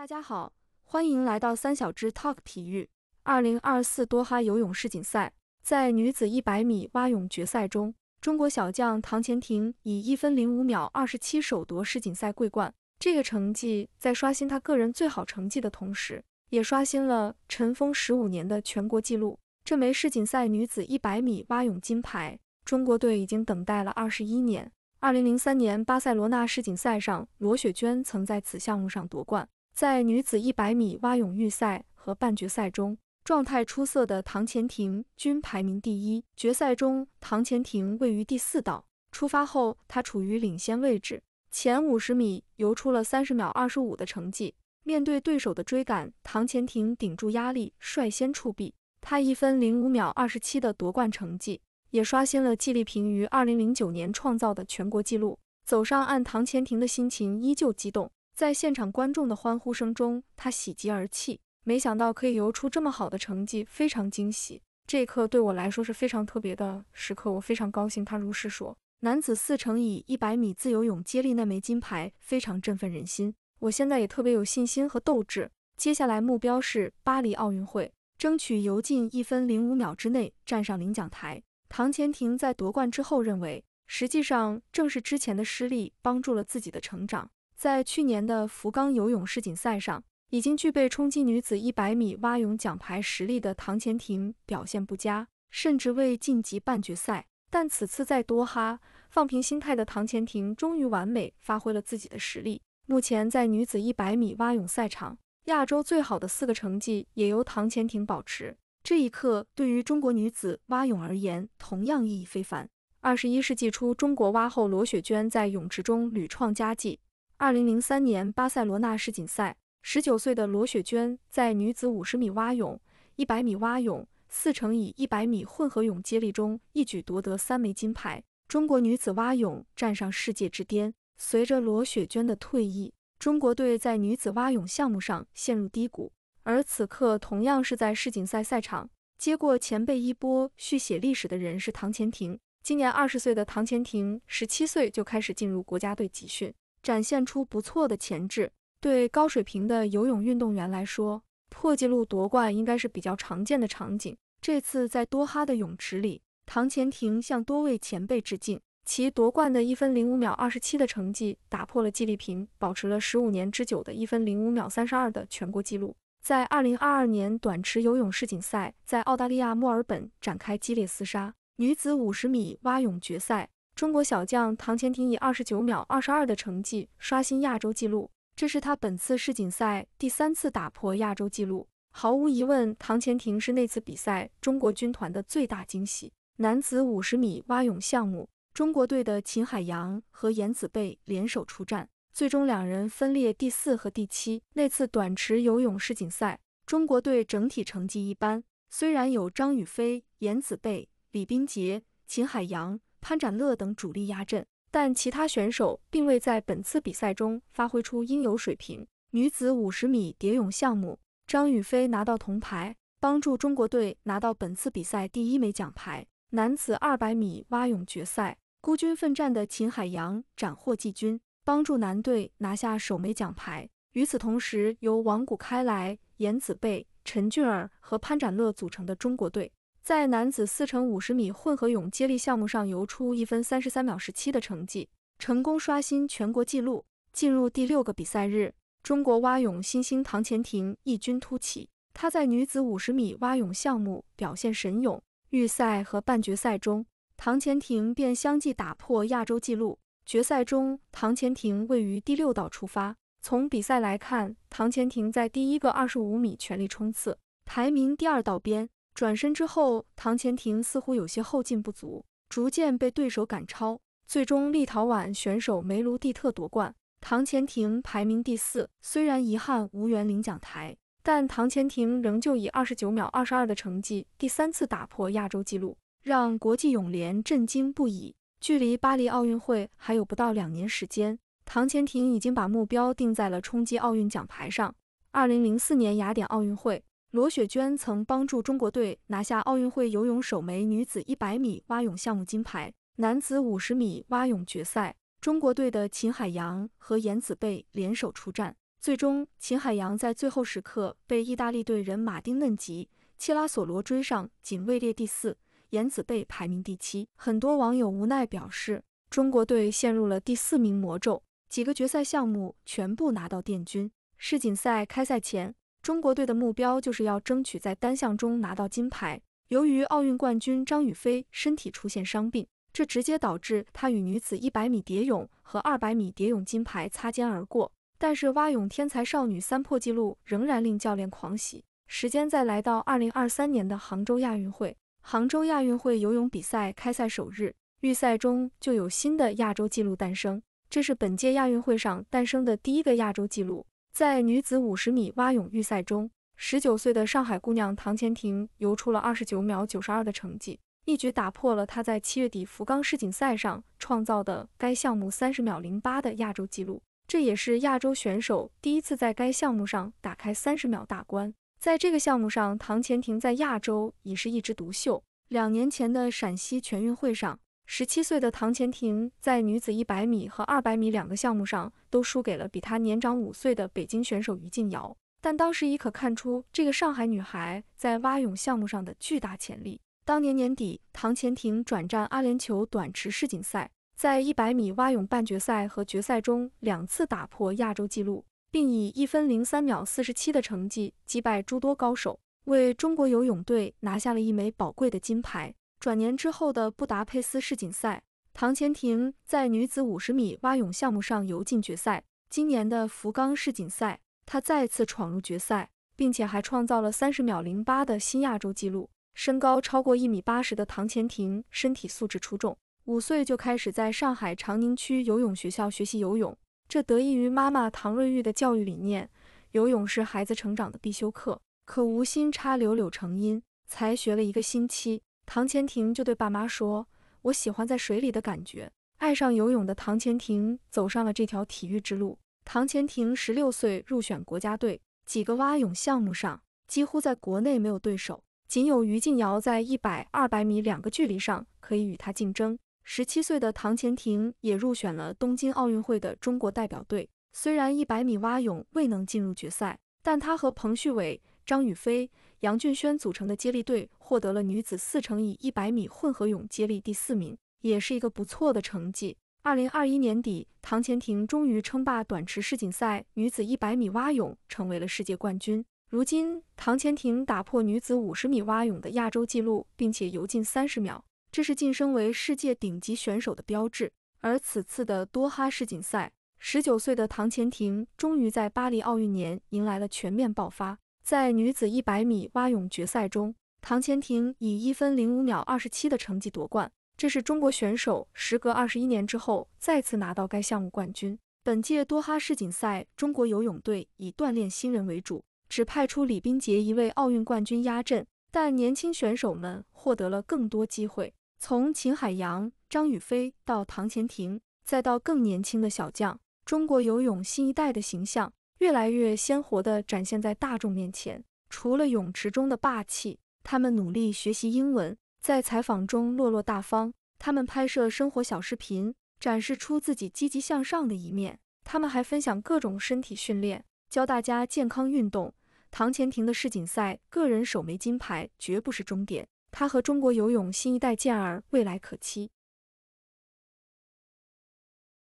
大家好，欢迎来到三小只 Talk 体育。二零二四多哈游泳世锦赛，在女子一百米蛙泳决赛中，中国小将唐钱婷以一分零五秒二十七首夺世锦赛桂冠。这个成绩在刷新她个人最好成绩的同时，也刷新了尘封十五年的全国纪录。这枚世锦赛女子一百米蛙泳金牌，中国队已经等待了二十一年。二零零三年巴塞罗那世锦赛上，罗雪娟曾在此项目上夺冠。在女子一百米蛙泳预赛和半决赛中，状态出色的唐钱婷均排名第一。决赛中，唐钱婷位于第四道，出发后她处于领先位置，前五十米游出了三十秒二十五的成绩。面对对手的追赶，唐钱婷顶住压力，率先触壁。她一分零五秒二十七的夺冠成绩，也刷新了季丽萍于二零零九年创造的全国纪录。走上岸，唐钱婷的心情依旧激动。在现场观众的欢呼声中，他喜极而泣。没想到可以游出这么好的成绩，非常惊喜。这一刻对我来说是非常特别的时刻，我非常高兴。他如是说。男子四乘以一百米自由泳接力那枚金牌非常振奋人心，我现在也特别有信心和斗志。接下来目标是巴黎奥运会，争取游进一分零五秒之内站上领奖台。唐钱婷在夺冠之后认为，实际上正是之前的失利帮助了自己的成长。在去年的福冈游泳世锦赛上，已经具备冲击女子一百米蛙泳奖牌实力的唐钱婷表现不佳，甚至未晋级半决赛。但此次在多哈，放平心态的唐钱婷终于完美发挥了自己的实力。目前在女子一百米蛙泳赛场，亚洲最好的四个成绩也由唐钱婷保持。这一刻对于中国女子蛙泳而言同样意义非凡。二十一世纪初，中国蛙后罗雪娟在泳池中屡创佳绩。二零零三年巴塞罗那世锦赛，十九岁的罗雪娟在女子五十米蛙泳、一百米蛙泳、四乘以一百米混合泳接力中一举夺得三枚金牌，中国女子蛙泳站上世界之巅。随着罗雪娟的退役，中国队在女子蛙泳项目上陷入低谷。而此刻，同样是在世锦赛赛场接过前辈衣钵、续写历史的人是唐钱婷。今年二十岁的唐钱婷，十七岁就开始进入国家队集训。展现出不错的潜质。对高水平的游泳运动员来说，破纪录夺冠应该是比较常见的场景。这次在多哈的泳池里，唐钱婷向多位前辈致敬，其夺冠的一分零五秒二十七的成绩打破了纪丽平保持了十五年之久的一分零五秒三十二的全国纪录。在二零二二年短池游泳世锦赛在澳大利亚墨尔本展开激烈厮杀，女子五十米蛙泳决赛。中国小将唐钱婷以二十九秒二十二的成绩刷新亚洲纪录，这是他本次世锦赛第三次打破亚洲纪录。毫无疑问，唐钱婷是那次比赛中国军团的最大惊喜。男子五十米蛙泳项目，中国队的秦海洋和闫子贝联手出战，最终两人分列第四和第七。那次短池游泳世锦赛，中国队整体成绩一般，虽然有张雨霏、闫子贝、李冰洁、秦海洋、潘展乐等主力压阵，但其他选手并未在本次比赛中发挥出应有水平。女子五十米蝶泳项目，张雨霏拿到铜牌，帮助中国队拿到本次比赛第一枚奖牌。男子二百米蛙泳决赛，孤军奋战的秦海洋斩获季军，帮助男队拿下首枚奖牌。与此同时，由王谷开来、闫子贝、陈俊儿和潘展乐组成的中国队。在男子四乘五十米混合泳接力项目上，游出一分三十三秒十七的成绩，成功刷新全国纪录。进入第六个比赛日，中国蛙泳新星唐钱婷异军突起。她在女子五十米蛙泳项目表现神勇，预赛和半决赛中，唐钱婷便相继打破亚洲纪录。决赛中，唐钱婷位于第六道出发。从比赛来看，唐钱婷在第一个二十五米全力冲刺，排名第二道边。转身之后，唐钱婷似乎有些后劲不足，逐渐被对手赶超。最终，立陶宛选手梅卢蒂特夺冠，唐钱婷排名第四。虽然遗憾无缘领奖台，但唐钱婷仍旧以二十九秒二十二的成绩第三次打破亚洲纪录，让国际泳联震惊不已。距离巴黎奥运会还有不到两年时间，唐钱婷已经把目标定在了冲击奥运奖牌上。二零零四年雅典奥运会。罗雪娟曾帮助中国队拿下奥运会游泳首枚女子一百米蛙泳项目金牌，男子五十米蛙泳决赛，中国队的秦海洋和颜子贝联手出战，最终秦海洋在最后时刻被意大利队人马丁嫩吉·切拉索罗追上，仅位列第四，颜子贝排名第七。很多网友无奈表示，中国队陷入了第四名魔咒，几个决赛项目全部拿到垫军。世锦赛开赛前。中国队的目标就是要争取在单项中拿到金牌。由于奥运冠军张雨霏身体出现伤病，这直接导致她与女子一百米蝶泳和二百米蝶泳金牌擦肩而过。但是蛙泳天才少女三破纪录仍然令教练狂喜。时间再来到二零二三年的杭州亚运会，杭州亚运会游泳比赛开赛首日，预赛中就有新的亚洲纪录诞生，这是本届亚运会上诞生的第一个亚洲纪录。在女子五十米蛙泳预赛中，十九岁的上海姑娘唐钱婷游出了二十九秒九十二的成绩，一举打破了她在七月底福冈世锦赛上创造的该项目三十秒零八的亚洲纪录。这也是亚洲选手第一次在该项目上打开三十秒大关。在这个项目上，唐钱婷在亚洲已是一枝独秀。两年前的陕西全运会上。十七岁的唐钱婷在女子一百米和二百米两个项目上都输给了比她年长五岁的北京选手于静瑶，但当时已可看出这个上海女孩在蛙泳项目上的巨大潜力。当年年底，唐钱婷转战阿联酋短池世锦赛，在一百米蛙泳半决赛和决赛中两次打破亚洲纪录，并以一分零三秒四十七的成绩击败诸多高手，为中国游泳队拿下了一枚宝贵的金牌。转年之后的布达佩斯世锦赛，唐钱婷在女子五十米蛙泳项目上游进决赛。今年的福冈世锦赛，她再次闯入决赛，并且还创造了三十秒零八的新亚洲纪录。身高超过一米八十的唐钱婷，身体素质出众。五岁就开始在上海长宁区游泳学校学习游泳，这得益于妈妈唐瑞玉的教育理念：游泳是孩子成长的必修课。可无心插柳，柳成荫，才学了一个星期。唐钱婷就对爸妈说：“我喜欢在水里的感觉，爱上游泳的唐钱婷走上了这条体育之路。唐钱婷十六岁入选国家队，几个蛙泳项目上几乎在国内没有对手，仅有于静瑶在一百、二百米两个距离上可以与他竞争。十七岁的唐钱婷也入选了东京奥运会的中国代表队，虽然一百米蛙泳未能进入决赛，但他和彭旭伟张雨霏、杨俊轩组成的接力队获得了女子四乘以一百米混合泳接力第四名，也是一个不错的成绩。二零二一年底，唐钱婷终于称霸短池世锦赛女子一百米蛙泳，成为了世界冠军。如今，唐钱婷打破女子五十米蛙泳的亚洲纪录，并且游进三十秒，这是晋升为世界顶级选手的标志。而此次的多哈世锦赛，十九岁的唐钱婷终于在巴黎奥运年迎来了全面爆发。在女子一百米蛙泳决赛中，唐钱婷以一分零五秒二十七的成绩夺冠。这是中国选手时隔二十一年之后再次拿到该项目冠军。本届多哈世锦赛，中国游泳队以锻炼新人为主，只派出李冰洁一位奥运冠军压阵，但年轻选手们获得了更多机会。从秦海洋、张雨霏到唐钱婷，再到更年轻的小将，中国游泳新一代的形象。越来越鲜活地展现在大众面前。除了泳池中的霸气，他们努力学习英文，在采访中落落大方。他们拍摄生活小视频，展示出自己积极向上的一面。他们还分享各种身体训练，教大家健康运动。唐钱婷的世锦赛个人首枚金牌绝不是终点，她和中国游泳新一代健儿未来可期。